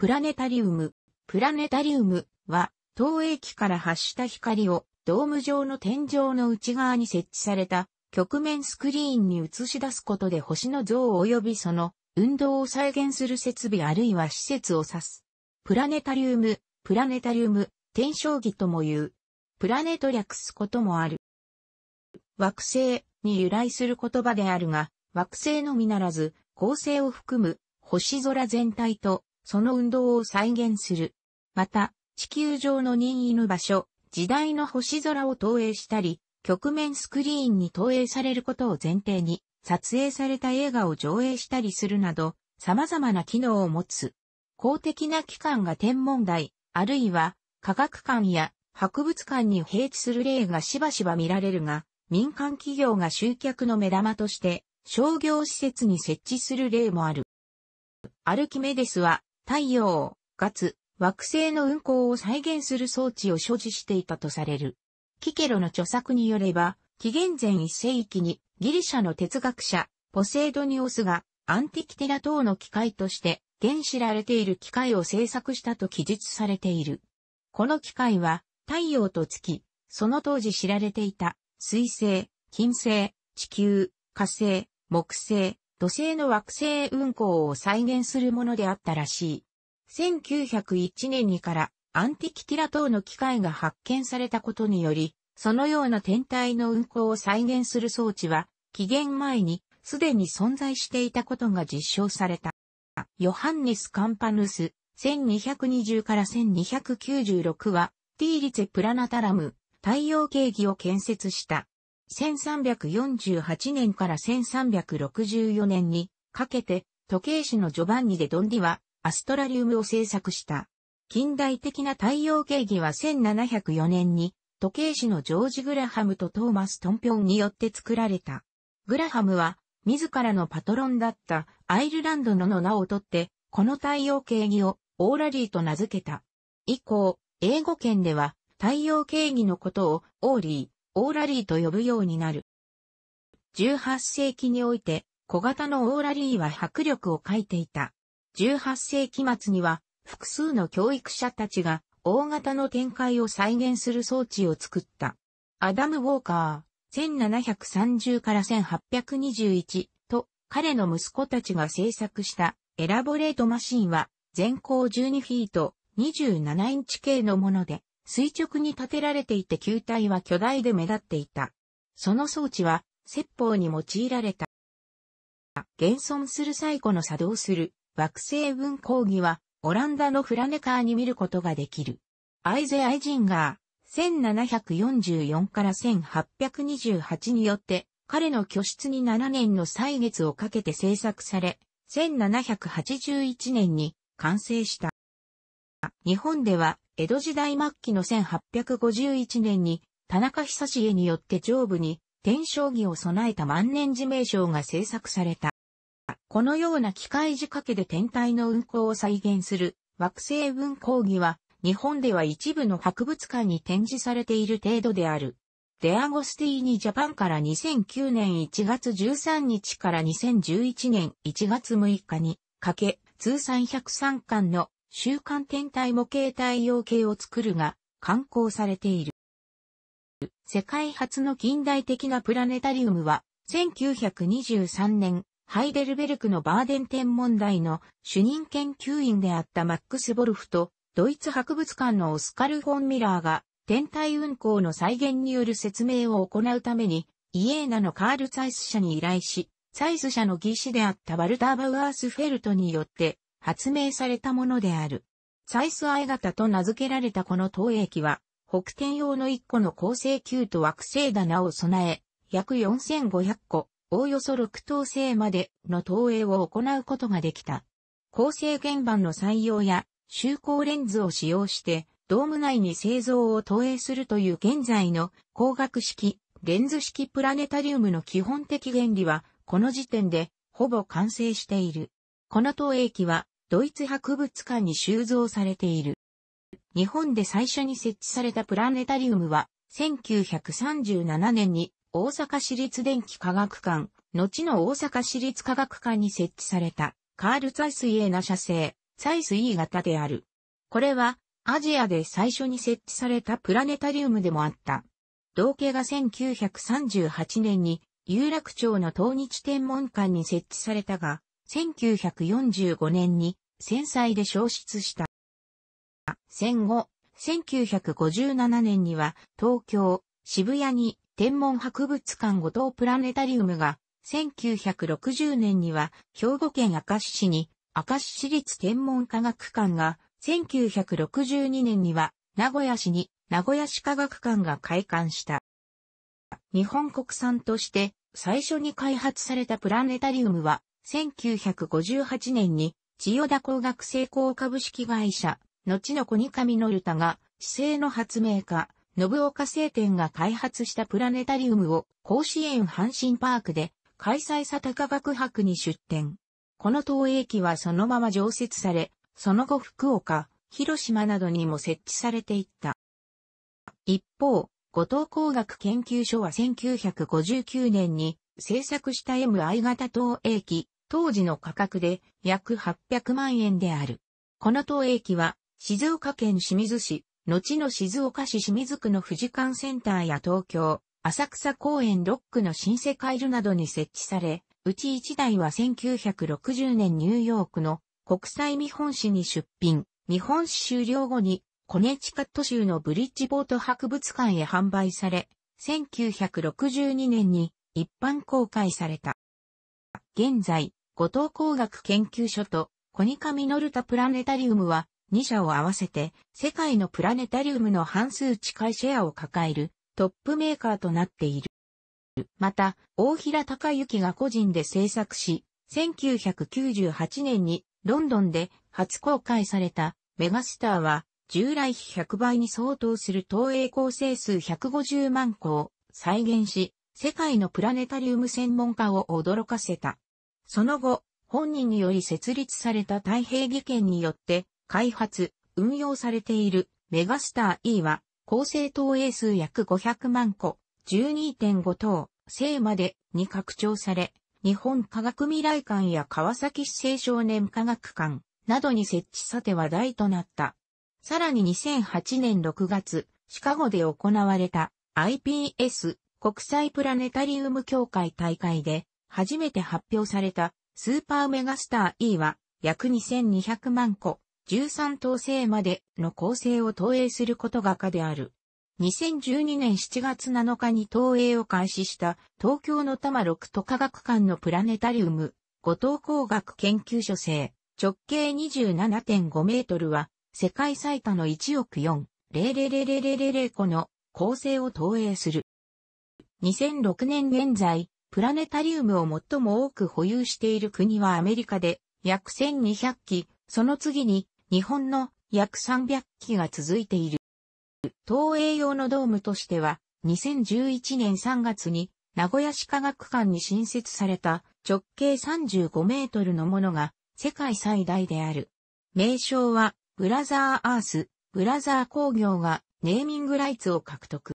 プラネタリウム。プラネタリウムは、投影機から発した光をドーム上の天井の内側に設置された局面スクリーンに映し出すことで星の像及びその運動を再現する設備あるいは施設を指す。プラネタリウム、プラネタリウム、天正儀とも言う。プラネと略すこともある。惑星に由来する言葉であるが、惑星のみならず、恒星を含む星空全体とその運動を再現する。また、地球上の任意の場所、時代の星空を投影したり、局面スクリーンに投影されることを前提に、撮影された映画を上映したりするなど、様々な機能を持つ。公的な機関が天文台、あるいは科学館や博物館に併置する例がしばしば見られるが、民間企業が集客の目玉として商業施設に設置する例もある。アルキメデスは太陽、月、惑星の運行を再現する装置を所持していたとされる。キケロの著作によれば、紀元前1世紀にギリシャの哲学者、ポセイドニオスがアンティキテラ等の機械として、現知られている機械を制作したと記述されている。この機械は、太陽と月、その当時知られていた、水星、金星、地球、火星、木星、土星の惑星運行を再現するものであったらしい。1901年にからアンティキティラ等の機械が発見されたことにより、そのような天体の運行を再現する装置は、紀元前にすでに存在していたことが実証された。ヨハンネス・カンパヌス、1220から1296は、ティーリツェ・プラナタラム、太陽系儀を建設した。1348年から1364年にかけて、時計師のジョバンニデ・ドンディは、アストラリウムを制作した。近代的な太陽計儀は1704年に、時計師のジョージ・グラハムとトーマス・トンピョンによって作られた。グラハムは、自らのパトロンだったアイルランドのの名を取って、この太陽計儀をオーラリーと名付けた。以降、英語圏では太陽計儀のことをオーリー、オーラリーと呼ぶようになる。18世紀において小型のオーラリーは迫力を欠いていた。18世紀末には複数の教育者たちが大型の展開を再現する装置を作った。アダム・ウォーカー、1730から1821と彼の息子たちが制作したエラボレートマシンは全高12フィート27インチ系のもので垂直に立てられていて球体は巨大で目立っていた。その装置は説法に用いられた。現存する最古の作動する惑星分講義は、オランダのフラネカーに見ることができる。アイゼ・アイジンガー、1744から1828によって、彼の居室に7年の歳月をかけて制作され、1781年に完成した。日本では、江戸時代末期の1851年に、田中久重によって上部に、天正儀を備えた万年寺名称が制作された。このような機械仕掛けで天体の運行を再現する惑星運行儀は日本では一部の博物館に展示されている程度である。デアゴスティーニジャパンから2009年1月13日から2011年1月6日にかけ通算103巻の週刊天体模型太陽系を作るが刊行されている。世界初の近代的なプラネタリウムは1923年ハイデルベルクのバーデン天文台の主任研究員であったマックス・ボルフと、ドイツ博物館のオスカル・フォン・ミラーが、天体運行の再現による説明を行うために、イエーナのカール・ツァイス社に依頼し、ツァイス社の技師であったバルター・バウアース・フェルトによって発明されたものである。ツァイス・アイ型と名付けられたこの投影機は、北天用の1個の恒星球と惑星棚を備え、約4500個、おおよそ6等星までの投影を行うことができた。構成原版の採用や就航レンズを使用してドーム内に製造を投影するという現在の光学式、レンズ式プラネタリウムの基本的原理はこの時点でほぼ完成している。この投影機はドイツ博物館に収蔵されている。日本で最初に設置されたプラネタリウムは1937年に大阪市立電気科学館、後の大阪市立科学館に設置された、カール・ザイスイエー社製、ザイスイー型である。これは、アジアで最初に設置されたプラネタリウムでもあった。同系が1938年に、有楽町の東日天文館に設置されたが、1945年に、戦災で消失した。戦後、1957年には東京、渋谷に天文博物館五島プラネタリウムが、1960年には兵庫県明石市に明石市立天文科学館が、1962年には名古屋市に名古屋市科学館が開館した。日本国産として最初に開発されたプラネタリウムは、1958年に千代田工学成功株式会社、後の小ニカミノルタが、地政の発明家、信岡製店が開発したプラネタリウムを甲子園阪神パークで開催さ高学博に出展。この投影機はそのまま常設され、その後福岡、広島などにも設置されていった。一方、後藤工学研究所は1959年に制作した MI 型投影機、当時の価格で約800万円である。この投影機は静岡県清水市後の静岡市清水区の富士館センターや東京、浅草公園6区の新世界ルなどに設置され、うち1台は1960年ニューヨークの国際見本市に出品、見本市終了後にコネチカット州のブリッジボート博物館へ販売され、1962年に一般公開された。現在、後藤工学研究所とコニカミノルタプラネタリウムは2社を合わせて世界のプラネタリウムの半数近いシェアを抱えるトップメーカーとなっている。また、大平隆之が個人で制作し、1998年にロンドンで初公開されたメガスターは従来比100倍に相当する投影構成数150万個を再現し、世界のプラネタリウム専門家を驚かせた。その後、本人により設立された太平技研によって、開発、運用されているメガスター E は、構成投影数約500万個、12.5等、生までに拡張され、日本科学未来館や川崎市青少年科学館などに設置さて話題となった。さらに2008年6月、シカゴで行われた IPS 国際プラネタリウム協会大会で初めて発表されたスーパーメガスター E は約2200万個13等星までの構成を投影することが可である。2012年7月7日に投影を開始した東京の多摩六都科学館のプラネタリウム、後藤工学研究所生、直径27.5メートルは世界最多の1億4、0 0 0 0 0 0個の構成を投影する。2006年現在、プラネタリウムを最も多く保有している国はアメリカで約1200機、その次に日本の約300機が続いている。東映用のドームとしては、2011年3月に名古屋市科学館に新設された直径35メートルのものが世界最大である。名称はブラザーアース、ブラザー工業がネーミングライツを獲得。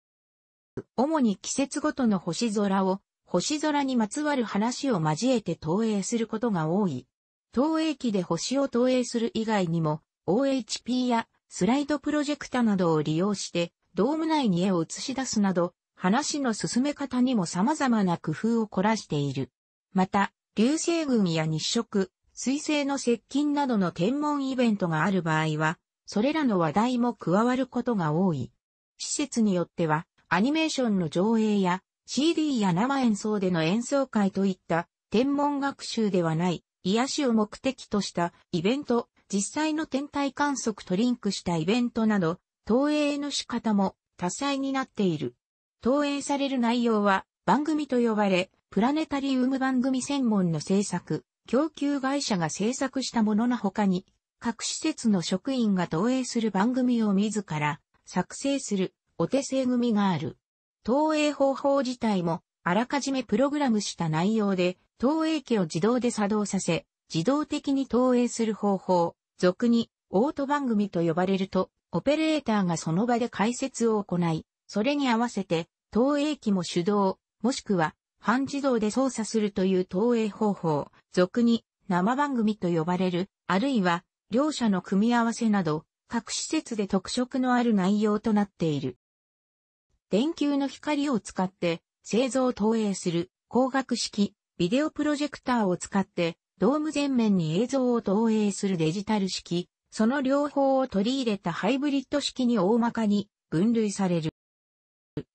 主に季節ごとの星空を星空にまつわる話を交えて投影することが多い。投影機で星を投影する以外にも、OHP やスライドプロジェクタなどを利用して、ドーム内に絵を映し出すなど、話の進め方にも様々な工夫を凝らしている。また、流星群や日食、水星の接近などの天文イベントがある場合は、それらの話題も加わることが多い。施設によっては、アニメーションの上映や、CD や生演奏での演奏会といった、天文学習ではない、癒しを目的としたイベント、実際の天体観測とリンクしたイベントなど、投影の仕方も多彩になっている。投影される内容は番組と呼ばれ、プラネタリウム番組専門の制作、供給会社が制作したものの他に、各施設の職員が投影する番組を自ら作成するお手製組がある。投影方法自体もあらかじめプログラムした内容で、投影機を自動で作動させ、自動的に投影する方法、俗に、オート番組と呼ばれると、オペレーターがその場で解説を行い、それに合わせて、投影機も手動、もしくは、半自動で操作するという投影方法、俗に、生番組と呼ばれる、あるいは、両者の組み合わせなど、各施設で特色のある内容となっている。電球の光を使って、製造投影する光学式ビデオプロジェクターを使ってドーム全面に映像を投影するデジタル式、その両方を取り入れたハイブリッド式に大まかに分類される。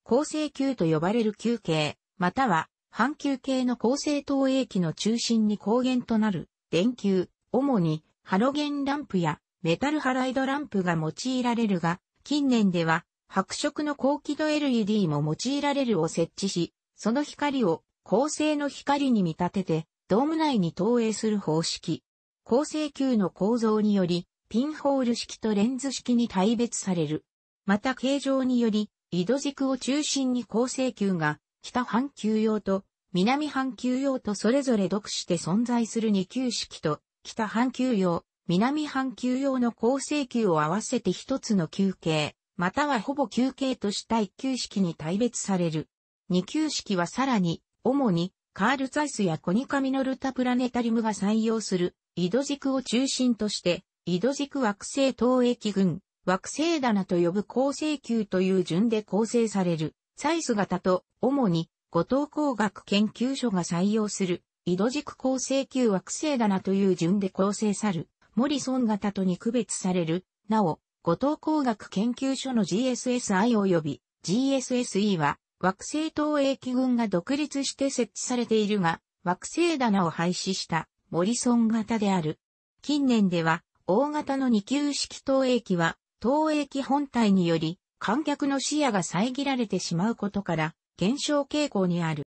構成球と呼ばれる球形、または半球形の構成投影機の中心に光源となる電球、主にハロゲンランプやメタルハライドランプが用いられるが、近年では白色の高輝度 LED も用いられるを設置し、その光を恒星の光に見立てて、ドーム内に投影する方式。恒星球の構造により、ピンホール式とレンズ式に大別される。また形状により、緯度軸を中心に恒星球が、北半球用と南半球用とそれぞれ独して存在する二球式と、北半球用、南半球用の恒星球を合わせて一つの球形、またはほぼ休憩とした一級式に大別される。2級式はさらに、主に、カール・ザイスやコニカミノルタプラネタリムが採用する、井戸軸を中心として、井戸軸惑星投影機群、惑星棚と呼ぶ構成球という順で構成される、サイス型と、主に、後藤工学研究所が採用する、井戸軸構成球惑星棚という順で構成さる、モリソン型とに区別される、なお、後藤工学研究所の GSSI 及び GSSE は惑星投影機群が独立して設置されているが、惑星棚を廃止したモリソン型である。近年では大型の二級式投影機は投影機本体により観客の視野が遮られてしまうことから減少傾向にある。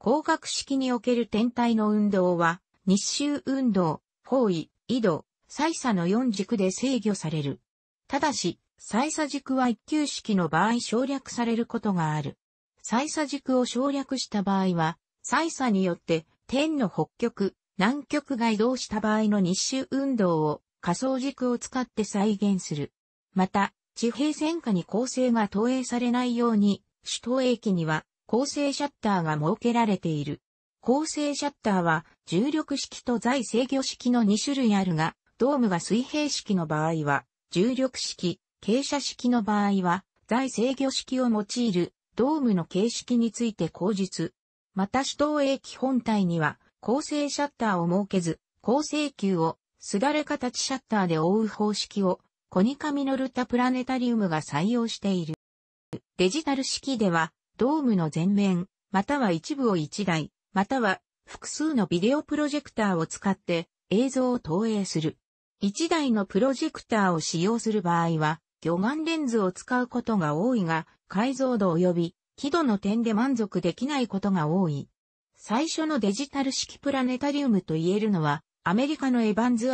光学式における天体の運動は日周運動、方位、緯度、再差の4軸で制御される。ただし、再差軸は一級式の場合省略されることがある。再差軸を省略した場合は、再差によって天の北極、南極が移動した場合の日周運動を仮想軸を使って再現する。また、地平線下に構成が投影されないように、首都駅には構成シャッターが設けられている。構成シャッターは重力式と在制御式の2種類あるが、ドームが水平式の場合は、重力式、傾斜式の場合は、在制御式を用いるドームの形式について口述。また主導駅本体には、構成シャッターを設けず、構成球をすだれ形シャッターで覆う方式を、コニカミノルタプラネタリウムが採用している。デジタル式では、ドームの全面、または一部を一台、または複数のビデオプロジェクターを使って映像を投影する。1台のプロジェクターを使用する場合は、魚眼レンズを使うことが多いが、解像度及び、輝度の点で満足できないことが多い。最初のデジタル式プラネタリウムと言えるのは、アメリカのエバンズ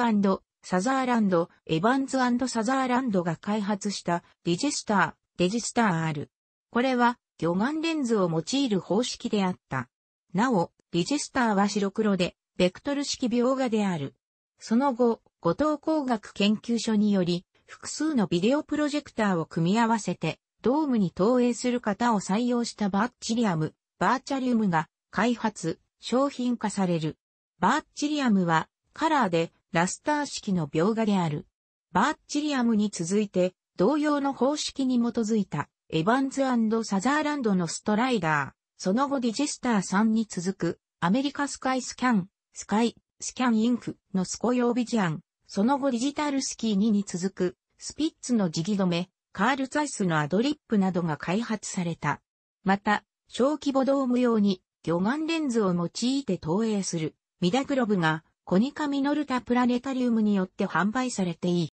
サザーランド、エバンズサザーランドが開発したディジェスター、デジスター R。これは魚眼レンズを用いる方式であった。なお、ディジェスターは白黒で、ベクトル式描画である。その後、後藤工学研究所により、複数のビデオプロジェクターを組み合わせて、ドームに投影する型を採用したバッチリアム、バーチャリウムが開発、商品化される。バーチリアムはカラーでラスター式の描画である。バーチリアムに続いて同様の方式に基づいたエヴァンズサザーランドのストライダー、その後ディジスター3に続くアメリカスカイスキャン、スカイ、スキャンインクのスコ用ビジアン、その後ディジタルスキー2に続く、スピッツの時期止め、カール・ザイスのアドリップなどが開発された。また、小規模ドーム用に魚眼レンズを用いて投影するミダグロブがコニカミノルタプラネタリウムによって販売されていい。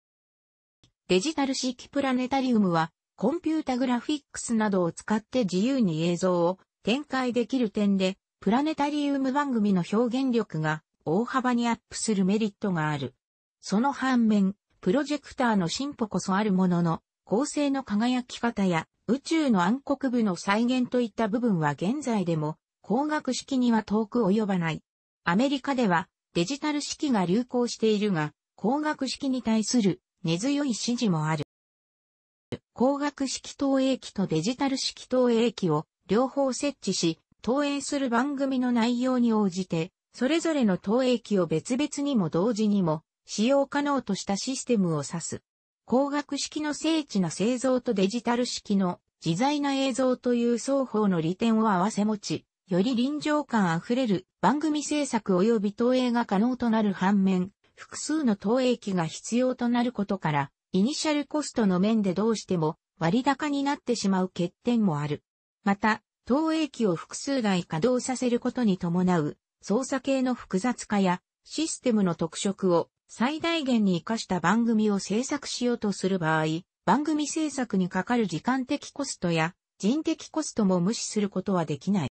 デジタル式プラネタリウムはコンピュータグラフィックスなどを使って自由に映像を展開できる点でプラネタリウム番組の表現力が大幅にアップするメリットがある。その反面、プロジェクターの進歩こそあるものの、構成の輝き方や宇宙の暗黒部の再現といった部分は現在でも光学式には遠く及ばない。アメリカではデジタル式が流行しているが、光学式に対する根強い支持もある。光学式投影機とデジタル式投影機を両方設置し、投影する番組の内容に応じて、それぞれの投影機を別々にも同時にも使用可能としたシステムを指す。光学式の精緻な製造とデジタル式の自在な映像という双方の利点を合わせ持ち、より臨場感あふれる番組制作及び投影が可能となる反面、複数の投影機が必要となることから、イニシャルコストの面でどうしても割高になってしまう欠点もある。また、投影機を複数台稼働させることに伴う、操作系の複雑化やシステムの特色を最大限に活かした番組を制作しようとする場合、番組制作にかかる時間的コストや人的コストも無視することはできない。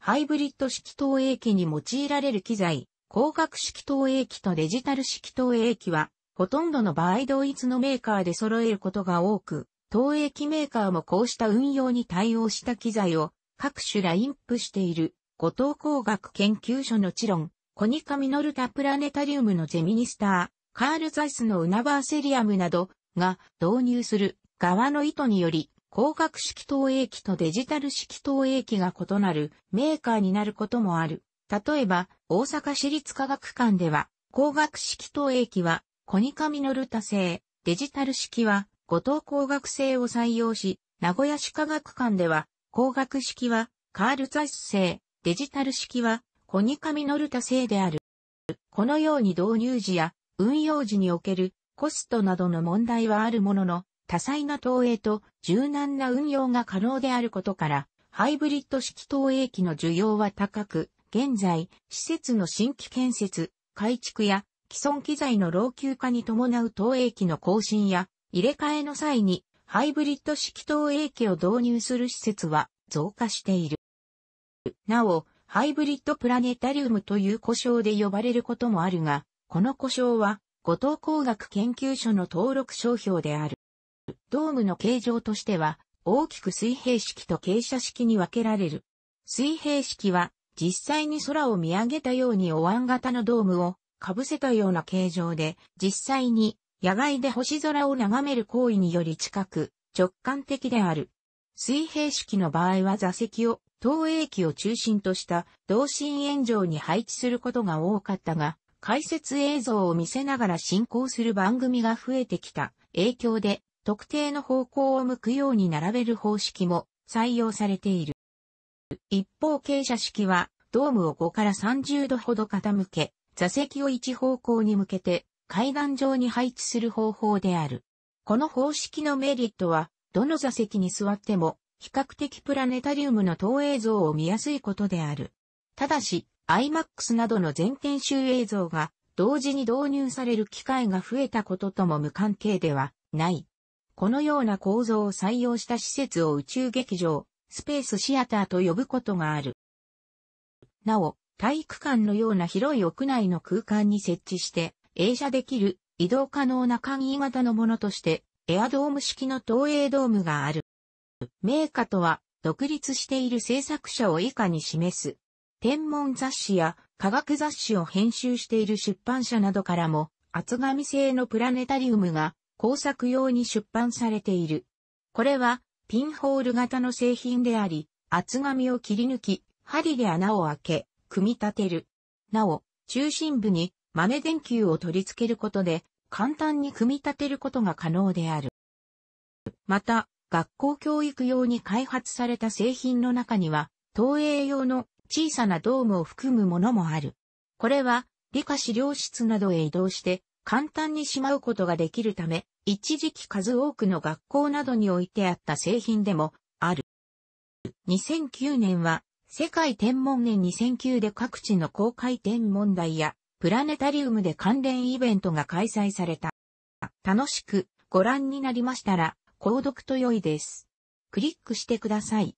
ハイブリッド式投影機に用いられる機材、光学式投影機とデジタル式投影機は、ほとんどの場合同一のメーカーで揃えることが多く、投影機メーカーもこうした運用に対応した機材を各種ラインプしている、後藤工学研究所の知論、コニカミノルタプラネタリウムのゼミニスター、カールザイスのウナバーセリアムなどが導入する側の意図により、光学式投影機とデジタル式投影機が異なるメーカーになることもある。例えば、大阪市立科学館では、光学式投影機は、コニカミノルタ製、デジタル式は、五藤光学製を採用し、名古屋市科学館では、光学式は、カールザイス製、デジタル式は、コニカミノルタ製である。このように導入時や運用時におけるコストなどの問題はあるものの、多彩な投影と柔軟な運用が可能であることから、ハイブリッド式投影機の需要は高く、現在、施設の新規建設、改築や既存機材の老朽化に伴う投影機の更新や入れ替えの際にハイブリッド式投影機を導入する施設は増加している。なお、ハイブリッドプラネタリウムという呼称で呼ばれることもあるが、この故障は、後藤工学研究所の登録商標である。ドームの形状としては、大きく水平式と傾斜式に分けられる。水平式は、実際に空を見上げたようにお椀型のドームを被せたような形状で、実際に野外で星空を眺める行為により近く、直感的である。水平式の場合は座席を東映機を中心とした同心炎上に配置することが多かったが、解説映像を見せながら進行する番組が増えてきた影響で特定の方向を向くように並べる方式も採用されている。一方傾斜式はドームを5から30度ほど傾け、座席を一方向に向けて階段上に配置する方法である。この方式のメリットは、どの座席に座っても比較的プラネタリウムの投影像を見やすいことである。ただし、IMAX などの全編集映像が同時に導入される機会が増えたこととも無関係ではない。このような構造を採用した施設を宇宙劇場、スペースシアターと呼ぶことがある。なお、体育館のような広い屋内の空間に設置して、映写できる移動可能な簡易型のものとして、エアドーム式の投影ドームがある。名家とは、独立している制作者を以下に示す。天文雑誌や科学雑誌を編集している出版社などからも、厚紙製のプラネタリウムが工作用に出版されている。これは、ピンホール型の製品であり、厚紙を切り抜き、針で穴を開け、組み立てる。なお、中心部に豆電球を取り付けることで、簡単に組み立てることが可能である。また、学校教育用に開発された製品の中には、投影用の小さなドームを含むものもある。これは、理科資料室などへ移動して、簡単にしまうことができるため、一時期数多くの学校などに置いてあった製品でもある。2009年は、世界天文年2009で各地の公開天文台や、プラネタリウムで関連イベントが開催された。楽しくご覧になりましたら、購読と良いです。クリックしてください。